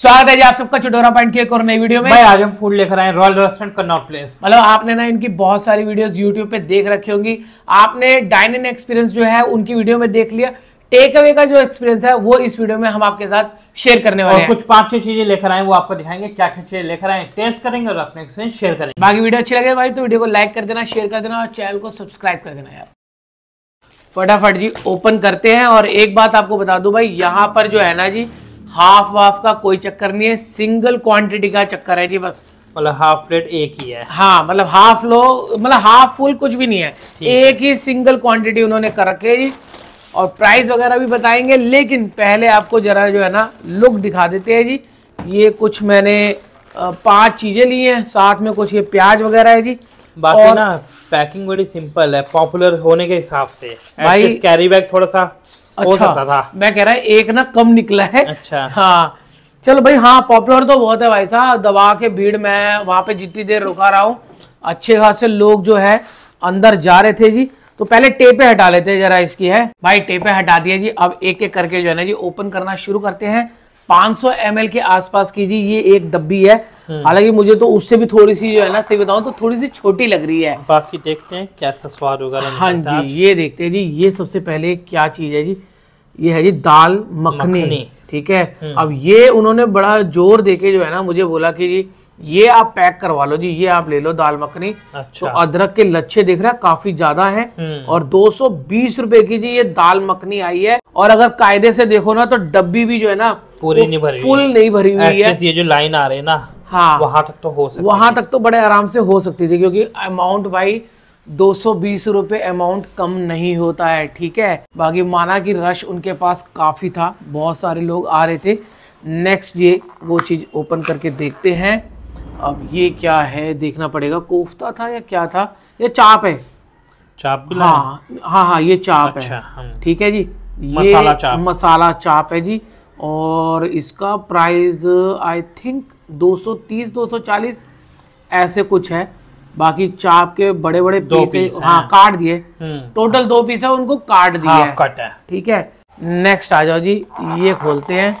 स्वागत है जी आप सबका चुटोरा पॉइंट एक और नई वीडियो में भाई आज हम फूड लेकर आए रॉयल रेस्टोरेंट कन्नौट प्लेस मतलब आपने ना इनकी बहुत सारी वीडियोस यूट्यूब पे देख रखी होंगी आपने डाइनिंग एक्सपीरियंस जो है उनकी वीडियो में देख लिया टेक अवे का जो एक्सपीरियंस है वो इस वीडियो में हम आपके साथ शेयर करने वाले हैं कुछ पांच छह चीजें लेकर आए वो आपको दिखाएंगे क्या क्या चीजें लेकर आए टेस्ट करेंगे और अपने एक्सपीरियंस शेयर करेंगे बाकी वीडियो अच्छी लगे भाई तो वीडियो को लाइक कर देना शेयर कर देना और चैनल को सब्सक्राइब कर देना यार फटाफट जी ओपन करते हैं और एक बात आपको बता दूं भाई यहाँ पर जो है ना जी हाफ वाफ का कोई चक्कर नहीं है सिंगल क्वांटिटी का चक्कर है जी बस मतलब हाफ प्लेट एक ही है हाँ मतलब हाफ लो मतलब हाफ फुल कुछ भी नहीं है एक ही सिंगल क्वांटिटी उन्होंने कर रखे जी और प्राइस वगैरह भी बताएंगे लेकिन पहले आपको जरा जो है ना लुक दिखा देते हैं जी ये कुछ मैंने पांच चीजें ली हैं साथ में कुछ ये प्याज वगैरह है जी बाकी ना पैकिंग बड़ी सिंपल है पॉपुलर होने के हिसाब से भाई कैरी बैग थोड़ा सा अच्छा, सकता था मैं कह रहा है एक ना कम निकला है अच्छा हाँ चलो भाई हाँ पॉपुलर तो बहुत है भाई साहब दबा के भीड़ में वहां पे जितनी देर रुका रहा हूँ अच्छे खासे लोग जो है अंदर जा रहे थे जी तो पहले टेपे हटा लेते हैं जरा इसकी है भाई टेपे हटा दिया जी अब एक एक करके जो है ना जी ओपन करना शुरू करते हैं 500 ml के आसपास की जी ये एक डब्बी है हम्म। हालांकि मुझे तो उससे भी थोड़ी सी जो है ना सही बताऊं तो थोड़ी सी छोटी लग रही है बाकी देखते हैं कैसा स्वाद होगा हाँ जी ये देखते हैं जी ये सबसे पहले क्या चीज़ है जी ये है जी दाल मखनी ठीक है हम्म। अब ये उन्होंने बड़ा जोर देके जो है ना मुझे बोला कि जी ये आप पैक करवा लो जी ये आप ले लो दाल मखनी अच्छा। तो अदरक के लच्छे देख रहे हैं काफी ज्यादा हैं हम्म। और 220 रुपए की जी ये दाल मखनी आई है और अगर कायदे से देखो ना तो डब्बी भी जो है ना पूरी नहीं भरी फुल नहीं भरी हुई है ये जो लाइन आ रही है ना हाँ वहां तक तो हो सकती वहां तक तो बड़े आराम से हो सकती थी क्योंकि अमाउंट भाई दो सौ अमाउंट कम नहीं होता है ठीक है बाकी माना कि रश उनके पास काफ़ी था बहुत सारे लोग आ रहे थे नेक्स्ट ये वो चीज़ ओपन करके देखते हैं अब ये क्या है देखना पड़ेगा कोफ्ता था या क्या था ये चाप है चाप भी हाँ हाँ हाँ ये चाप अच्छा, है ठीक है जी ये मसाला चाप मसाला चाप है जी और इसका प्राइस आई थिंक 230 240 ऐसे कुछ है बाकी चाप के बड़े बड़े हाँ, हम्म। दो पीस हाँ काट दिए टोटल दो पीस है उनको काट दिए हाँ, कट है ठीक है नेक्स्ट आ जाओ जी ये खोलते हैं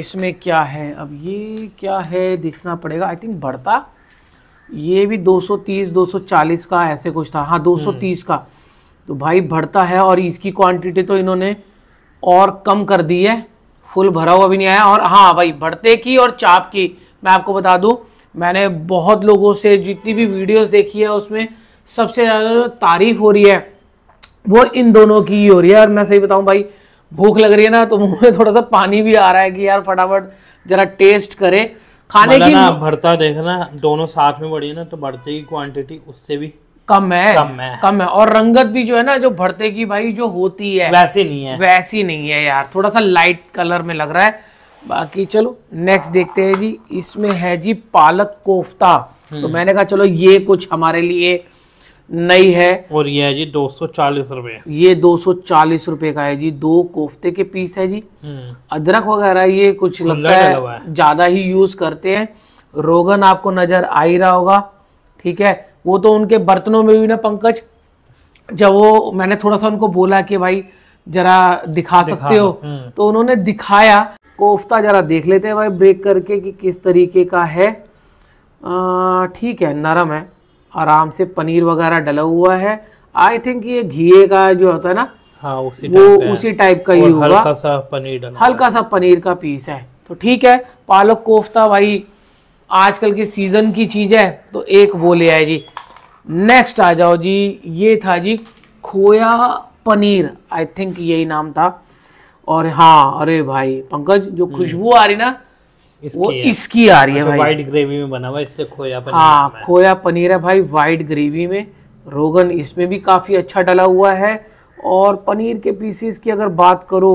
इसमें क्या है अब ये क्या है दिखना पड़ेगा आई थिंक बढ़ता ये भी 230 240 का ऐसे कुछ था हाँ 230 हम्म। का तो भाई भरता है और इसकी क्वांटिटी तो इन्होंने और कम कर दी है फुल भरा हुआ भी नहीं आया और हाँ भाई भरते की और चाप की मैं आपको बता दूँ मैंने बहुत लोगों से जितनी भी वीडियोस देखी है उसमें सबसे ज़्यादा जो तारीफ हो रही है वो इन दोनों की ही हो रही है और मैं सही बताऊँ भाई भूख लग रही है ना तो मुँह में थोड़ा सा पानी भी आ रहा है कि यार फटाफट जरा टेस्ट करे खाने मतलब की ना भरता देखना दोनों साथ में बढ़ी है ना तो भरते की क्वांटिटी उससे भी कम है कम है कम है और रंगत भी जो है ना जो भरते की भाई जो होती है वैसी नहीं है वैसी नहीं है यार थोड़ा सा लाइट कलर में लग रहा है बाकी चलो नेक्स्ट देखते हैं जी इसमें है जी पालक कोफ्ता तो हम्म। मैंने कहा चलो ये कुछ हमारे लिए नई है और ये है जी 240 रुपए ये 240 रुपए का है जी दो कोफ्ते के पीस है जी हम्म। अदरक वगैरह ये कुछ लगता है ज्यादा ही यूज करते हैं रोगन आपको नजर आ ही रहा होगा ठीक है वो तो उनके बर्तनों में भी ना पंकज जब वो मैंने थोड़ा सा उनको बोला कि भाई जरा दिखा, दिखा सकते हो हम्म। तो उन्होंने दिखाया कोफ्ता ज़रा देख लेते हैं भाई ब्रेक करके कि किस तरीके का है ठीक है नरम है आराम से पनीर वगैरह डला हुआ है आई थिंक ये घी का जो होता है ना हाँ उसी वो उसी टाइप का ही होगा हल्का सा पनीर हल्का सा पनीर का पीस है तो ठीक है पालक कोफ्ता भाई आजकल के सीज़न की चीज़ है तो एक वो ले आए जी नेक्स्ट आ जाओ जी ये था जी खोया पनीर आई थिंक यही नाम था और हाँ अरे भाई पंकज जो हम्म। खुशबू आ रही ना इसकी वो है। इसकी आ रही है अच्छा, भाई वाइट ग्रेवी में बना हुआ इसमें खोया पनीर हाँ खोया पनीर है भाई वाइट ग्रेवी में रोगन इसमें भी काफ़ी अच्छा डला हुआ है और पनीर के पीसेस की अगर बात करो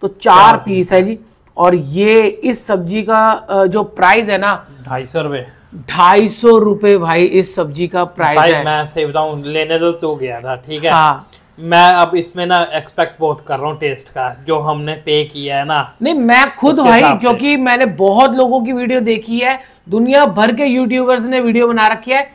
तो चार पीस है जी और ये इस सब्जी का जो प्राइस है ना ढाई सौ रुपए ढाई सौ रुपए भाई इस सब्जी का प्राइस है मैं सही बताऊं लेने तो, तो गया था ठीक है हाँ मैं अब इसमें ना एक्सपेक्ट बहुत कर रहा हूँ टेस्ट का जो हमने पे किया है ना नहीं मैं खुद भाई क्योंकि मैंने बहुत लोगों की वीडियो देखी है दुनिया भर के यूट्यूबर्स ने वीडियो बना रखी है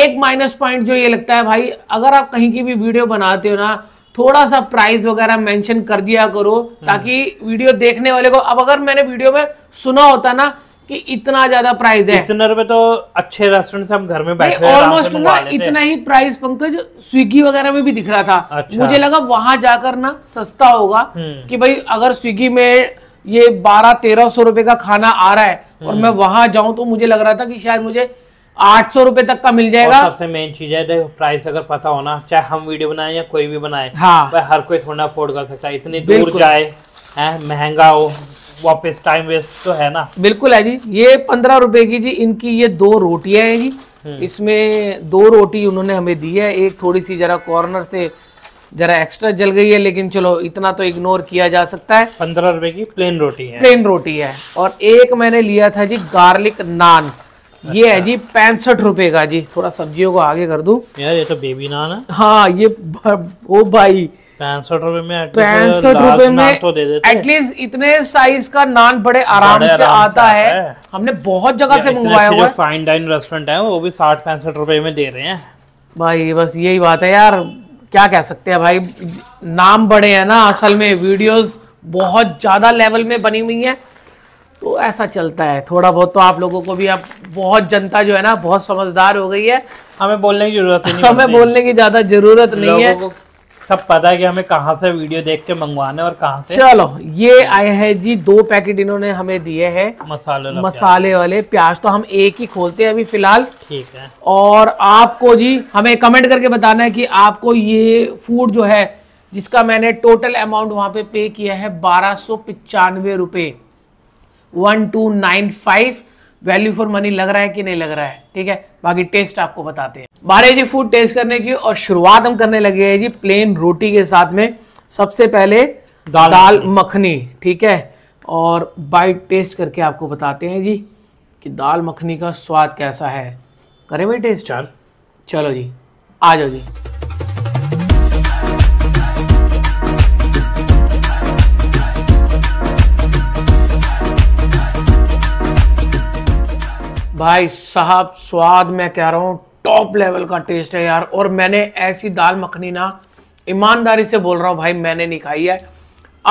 एक माइनस पॉइंट जो ये लगता है भाई अगर आप कहीं की भी वीडियो बनाते हो ना थोड़ा सा प्राइस वगैरह मेंशन कर दिया करो हम्म। ताकि वीडियो देखने वाले को अब अगर मैंने वीडियो में सुना होता ना कि इतना ज्यादा प्राइस है इतने रुपए तो अच्छे रेस्टोरेंट से हम घर में बैठे ऑलमोस्ट ना इतना ही प्राइस पंकज स्विगी वगैरह में भी दिख रहा था अच्छा। मुझे लगा वहां जाकर ना सस्ता होगा हम्म। कि भाई अगर स्विगी में ये बारह तेरह सौ रुपए का खाना आ रहा है और हम्म। मैं वहां जाऊं तो मुझे लग रहा था कि शायद मुझे आठ सौ रुपए तक का मिल जाएगा सबसे मेन चीज है प्राइस अगर पता होना चाहे हम वीडियो बनाए या कोई भी बनाए हाँ हर कोई थोड़ा अफोर्ड कर सकता है इतनी दूर जाए महंगा हो वापस टाइम वेस्ट तो है ना बिल्कुल है जी ये पंद्रह रुपए की जी इनकी ये दो रोटियां हैं जी हम्म। इसमें दो रोटी उन्होंने हमें दी है एक थोड़ी सी जरा कॉर्नर से जरा एक्स्ट्रा जल गई है लेकिन चलो इतना तो इग्नोर किया जा सकता है पंद्रह रुपए की प्लेन रोटी है प्लेन रोटी है और एक मैंने लिया था जी गार्लिक नान अच्छा। ये है अच्छा। जी पैंसठ रुपए का जी थोड़ा सब्जियों को आगे कर दू यार ये तो बेबी नान है हाँ ये ओ भाई पैंसठ रुपए में पैंसठ रुपए में तो एटलीस्ट इतने साइज का नान बड़े आराम से आता है।, है हमने बहुत जगह से मंगवाया हुआ फाइन डाइन रेस्टोरेंट है वो भी साठ पैंसठ रुपए में दे रहे हैं भाई बस यही बात है यार क्या कह सकते हैं भाई नाम बड़े हैं ना असल में वीडियोस बहुत ज़्यादा लेवल में बनी हुई हैं तो ऐसा चलता है थोड़ा बहुत तो आप लोगों को भी अब बहुत जनता जो है ना बहुत समझदार हो गई है हमें बोलने की जरूरत नहीं हमें बोलने की ज़्यादा जरूरत नहीं है सब पता है कि हमें कहाँ से वीडियो देख के मंगवाने और कहाँ से चलो ये आए हैं जी दो पैकेट इन्होंने हमें दिए हैं मसाले मसाले वाले प्याज तो हम एक ही खोलते हैं अभी फिलहाल ठीक है और आपको जी हमें कमेंट करके बताना है कि आपको ये फूड जो है जिसका मैंने टोटल अमाउंट वहां पे पे किया है बारह सौ पिचानवे रुपए one two nine five value for money लग रहा है कि नहीं लग रहा है ठीक है बाकी टेस्ट आपको बताते हैं बारह जी फूड टेस्ट करने की और शुरुआत हम करने लगे हैं जी प्लेन रोटी के साथ में सबसे पहले दाल, दाल मखनी ठीक है और बाइट टेस्ट करके आपको बताते हैं जी कि दाल मखनी का स्वाद कैसा है करें भाई टेस्ट चल चलो जी आ जाओ जी भाई साहब स्वाद मैं कह रहा हूँ टॉप लेवल का टेस्ट है यार और मैंने ऐसी दाल मखनी ना ईमानदारी से बोल रहा हूँ भाई मैंने नहीं खाई है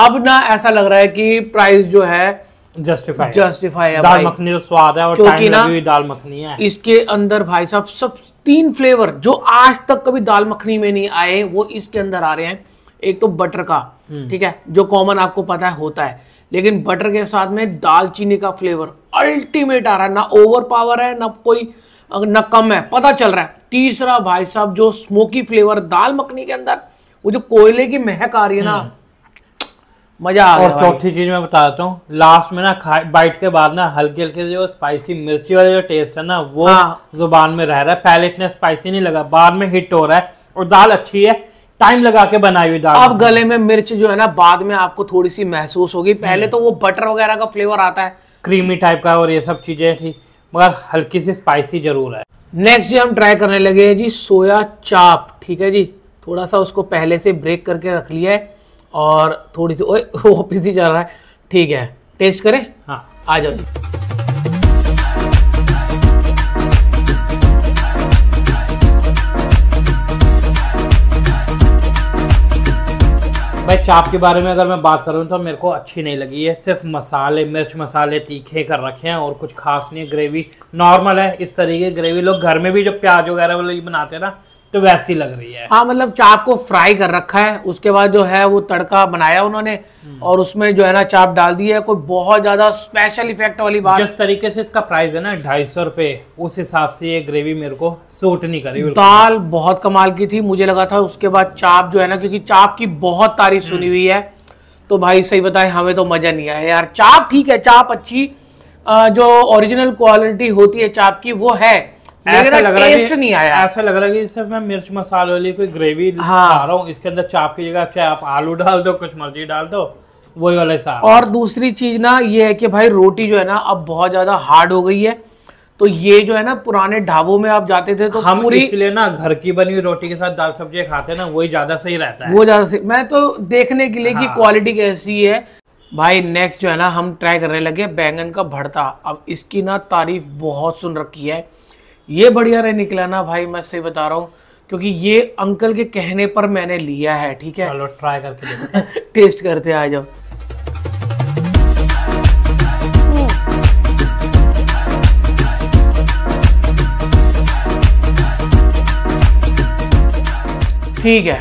अब ना ऐसा लग रहा है कि प्राइस जो है जस्टिफाई जस्टिफाई है दाल मखनी जो तो स्वाद है और क्योंकि ना दाल मखनी है इसके अंदर भाई साहब सब तीन फ्लेवर जो आज तक कभी दाल मखनी में नहीं आए वो इसके अंदर आ रहे हैं एक तो बटर का हम्म। ठीक है जो कॉमन आपको पता है होता है लेकिन बटर के साथ में दालचीनी का फ्लेवर अल्टीमेट आ रहा है ना ओवर पावर है ना कोई ना कम है पता चल रहा है तीसरा भाई साहब जो स्मोकी फ्लेवर दाल मखनी के अंदर वो जो कोयले की महक आ रही है ना हम्म। मजा आ और चौथी चीज मैं बताता हूँ लास्ट में ना बाइट के बाद ना हल्की हल्की जो स्पाइसी मिर्ची वाला जो टेस्ट है ना वो हाँ। जुबान में रह रहा है पहले इतना स्पाइसी नहीं लगा बाद में हिट हो रहा है और दाल अच्छी है टाइम लगा के बनाई हुई दाल अब गले में मिर्च जो है ना बाद में आपको थोड़ी सी महसूस होगी पहले हम्म। तो वो बटर वगैरह का फ्लेवर आता है क्रीमी टाइप का और ये सब चीज़ें थी मगर हल्की सी स्पाइसी ज़रूर है नेक्स्ट जी हम ट्राई करने लगे हैं जी सोया चाप ठीक है जी थोड़ा सा उसको पहले से ब्रेक करके रख लिया है और थोड़ी सी ओए वो पिसी जा रहा है ठीक है टेस्ट करें हाँ आ जाओ भाई चाप के बारे में अगर मैं बात करूँ तो मेरे को अच्छी नहीं लगी है सिर्फ मसाले मिर्च मसाले तीखे कर रखे हैं और कुछ खास नहीं है ग्रेवी नॉर्मल है इस तरीके ग्रेवी लोग घर में भी जो प्याज वगैरह वाली बनाते हैं ना तो वैसी लग रही है हाँ मतलब चाप को फ्राई कर रखा है उसके बाद जो है वो तड़का बनाया उन्होंने हम्म। और उसमें जो है ना चाप डाल दी है कोई बहुत ज्यादा स्पेशल इफेक्ट वाली बात जिस तरीके से इसका प्राइस है ना ढाई सौ रुपए उस हिसाब से ये ग्रेवी मेरे को सूट नहीं करी दाल बहुत कमाल की थी मुझे लगा था उसके बाद चाप जो है ना क्योंकि चाप की बहुत तारीफ हम्म। सुनी हुई है तो भाई सही बताए हमें तो मजा नहीं आया यार चाप ठीक है चाप अच्छी जो ओरिजिनल क्वालिटी होती है चाप की वो है ऐसा लग रहा है नहीं आया ऐसा लग रहा है कि मैं मिर्च मसाले वाली कोई ग्रेवी हाँ। खा रहा हूँ इसके अंदर चाप की जगह चाहे आप आलू डाल दो कुछ मर्जी डाल दो वही वाले हिसाब और दूसरी चीज ना ये है कि भाई रोटी जो है ना अब बहुत ज्यादा हार्ड हो गई है तो ये जो है ना पुराने ढाबों में आप जाते थे तो हम पूरी इसलिए ना घर की बनी हुई रोटी के साथ दाल सब्जी खाते ना वही ज्यादा सही रहता है वो ज्यादा सही मैं तो देखने के लिए हाँ। क्वालिटी कैसी है भाई नेक्स्ट जो है ना हम ट्राई करने लगे बैंगन का भड़ता अब इसकी ना तारीफ बहुत सुन रखी है ये बढ़िया रहे निकला ना भाई मैं सही बता रहा हूँ क्योंकि ये अंकल के कहने पर मैंने लिया है ठीक है चलो ट्राई करके टेस्ट करते आ जाओ ठीक है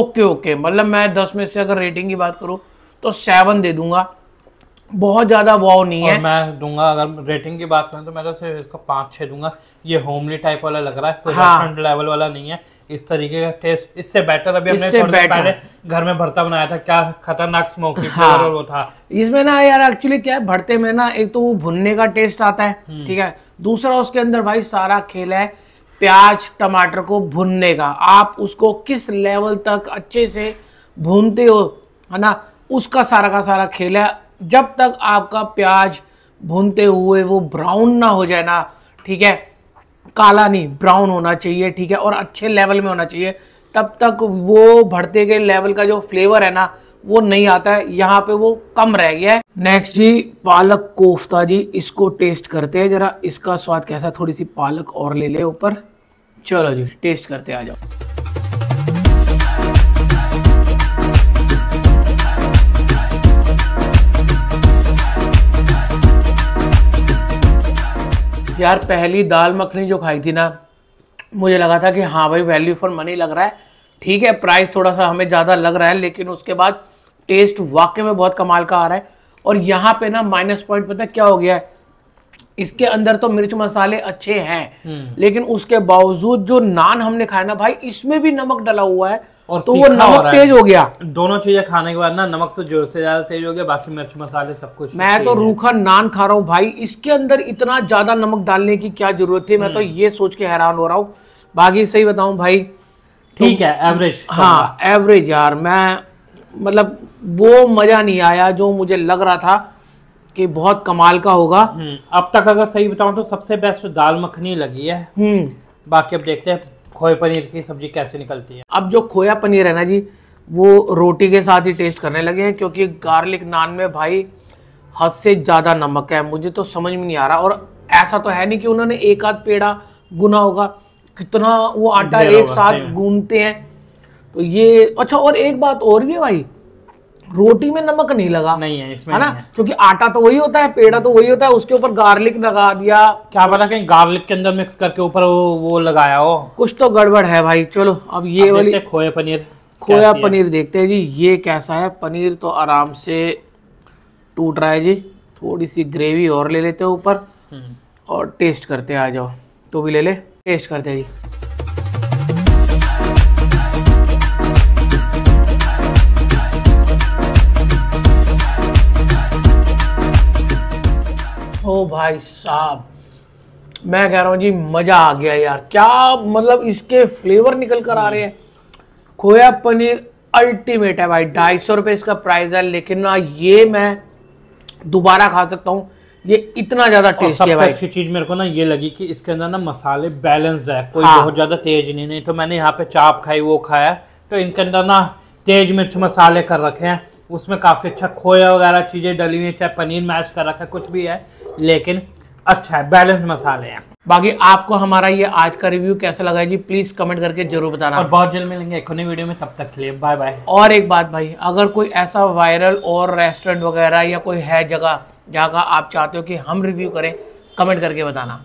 ओके ओके मतलब मैं दस में से अगर रेटिंग की बात करूं तो सेवन दे दूंगा बहुत ज़्यादा वाव नहीं और है मैं दूंगा अगर रेटिंग की बात करें तो मैं तो सिर्फ इसका पाँच छह दूंगा ये होमली टाइप वाला लग रहा है कोई हाँ। लेवल वाला नहीं है इस तरीके का टेस्ट इससे बेटर अभी हमने थोड़ी पहले घर में भरता बनाया था क्या खतरनाक स्मोकी हाँ। वो था इसमें ना यार एक्चुअली क्या है भरते में ना एक तो वो भुनने का टेस्ट आता है हम्म। ठीक है दूसरा उसके अंदर भाई सारा खेल है प्याज टमाटर को भुनने का आप उसको किस लेवल तक अच्छे से भूनते हो है ना उसका सारा का सारा खेल है जब तक आपका प्याज भूनते हुए वो ब्राउन ना हो जाए ना ठीक है काला नहीं ब्राउन होना चाहिए ठीक है और अच्छे लेवल में होना चाहिए तब तक वो भरते के लेवल का जो फ्लेवर है ना वो नहीं आता है यहाँ पे वो कम रह गया है नेक्स्ट जी पालक कोफ्ता जी इसको टेस्ट करते हैं जरा इसका स्वाद कैसा थोड़ी सी पालक और ले ले ऊपर चलो जी टेस्ट करते आ जाओ यार पहली दाल मखनी जो खाई थी ना मुझे लगा था कि हाँ भाई वैल्यू फॉर मनी लग रहा है ठीक है प्राइस थोड़ा सा हमें ज़्यादा लग रहा है लेकिन उसके बाद टेस्ट वाकई में बहुत कमाल का आ रहा है और यहाँ पे ना माइनस पॉइंट पता क्या हो गया है इसके अंदर तो मिर्च मसाले अच्छे हैं हम्म। लेकिन उसके बावजूद जो नान हमने खाया ना भाई इसमें भी नमक डला हुआ है और तो वो नमक तेज हो गया दोनों चीजें खाने के बाद ना नमक तो जोर से ज्यादा तेज हो गया बाकी मिर्च मसाले सब कुछ मैं तो रूखा नान खा रहा हूँ भाई इसके अंदर इतना ज्यादा नमक डालने की क्या जरूरत है मैं तो हम्म। ये सोच के हैरान हो रहा हूँ बाकी सही बताऊ भाई तो ठीक है एवरेज हाँ एवरेज यार मैं मतलब वो मजा नहीं आया जो मुझे लग रहा था कि बहुत कमाल का होगा हम्म, अब तक अगर सही बताऊं तो सबसे बेस्ट दाल मखनी लगी है हम्म। बाकी अब देखते हैं खोए पनीर की सब्जी कैसे निकलती है अब जो खोया पनीर है ना जी वो रोटी के साथ ही टेस्ट करने लगे हैं क्योंकि गार्लिक नान में भाई हद से ज़्यादा नमक है मुझे तो समझ में नहीं आ रहा और ऐसा तो है नहीं कि उन्होंने एक आध पेड़ा गुना होगा कितना वो आटा एक साथ घूमते हैं तो ये अच्छा और एक बात और भी है भाई रोटी में नमक नहीं लगा नहीं है इसमें है ना क्योंकि आटा तो वही होता है पेड़ा तो वही होता है उसके ऊपर गार्लिक लगा दिया क्या पता कहीं गार्लिक के अंदर मिक्स करके ऊपर वो लगाया हो कुछ तो गड़बड़ है भाई चलो अब ये वाली खोए पनीर खोया पनीर है? देखते हैं जी ये कैसा है पनीर तो आराम से टूट रहा है जी थोड़ी सी ग्रेवी और ले लेते हैं ऊपर हम्म। और टेस्ट करते हैं आ जाओ तो भी ले ले टेस्ट करते हैं जी भाई साहब मैं कह रहा हूँ जी मज़ा आ गया यार क्या मतलब इसके फ्लेवर निकल कर आ रहे हैं खोया पनीर अल्टीमेट है भाई ढाई सौ रुपये इसका प्राइस है लेकिन ना ये मैं दोबारा खा सकता हूँ ये इतना ज्यादा टेस्टी है भाई अच्छी चीज मेरे को ना ये लगी कि इसके अंदर ना मसाले बैलेंस्ड है कोई हाँ। बहुत ज्यादा तेज नहीं नहीं तो मैंने यहाँ पे चाप खाई वो खाया तो इनके अंदर ना तेज मिर्च मसाले कर रखे हैं उसमें काफ़ी अच्छा खोया वगैरह चीज़ें डली हुई चाहे पनीर मैच कर रखा है कुछ भी है लेकिन अच्छा है बैलेंस मसाले हैं बाकी आपको हमारा ये आज का रिव्यू कैसा लगा जी प्लीज कमेंट करके जरूर बताना और बहुत जल्द मिलेंगे एक वीडियो में तब तक के लिए बाय बाय और एक बात भाई अगर कोई ऐसा वायरल और रेस्टोरेंट वगैरह या कोई है जगह जहाँ का आप चाहते हो कि हम रिव्यू करें कमेंट करके बताना